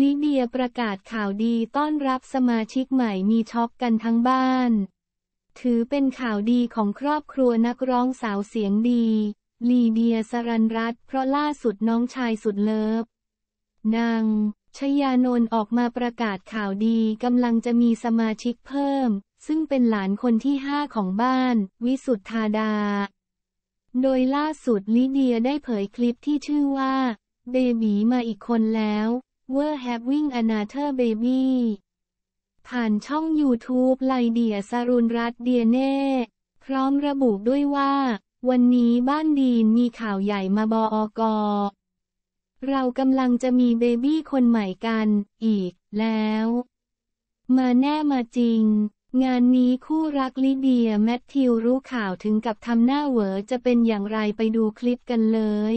ลิเดียประกาศข่าวดีต้อนรับสมาชิกใหม่มีช็อกกันทั้งบ้าน ถือเป็นข่าวดีของครอบครัวนักร้องสาวเสียงดี ลีเดียสรันรัตเพราะล่าสุดน้องชายสุดเลิฟ นางชยานนท์ออกมาประกาศข่าวดี กำลังจะมีสมาชิกเพิ่ม ซึ่งเป็นหลานคนที่ห้าของบ้าน วิสุทธาดา โดยล่าสุดลีเดียได้เผยคลิปที่ชื่อว่า เบบีมาอีกคนแล้ว w e r e Having Another Baby ผ่านช่อง YouTube ไลเดียสรุนรัตเดียเน่ พร้อมระบุด้วยว่า วันนี้บ้านดีนมีข่าวใหญ่มาบออกอเรากำลังจะมีเบบี้คนใหม่กัน อีกแล้ว มาแน่มาจริง งานนี้คู่รักลิเดียแมทธิวรู้ข่าวถึงกับทำหน้าเหวอจะเป็นอย่างไรไปดูคลิปกันเลย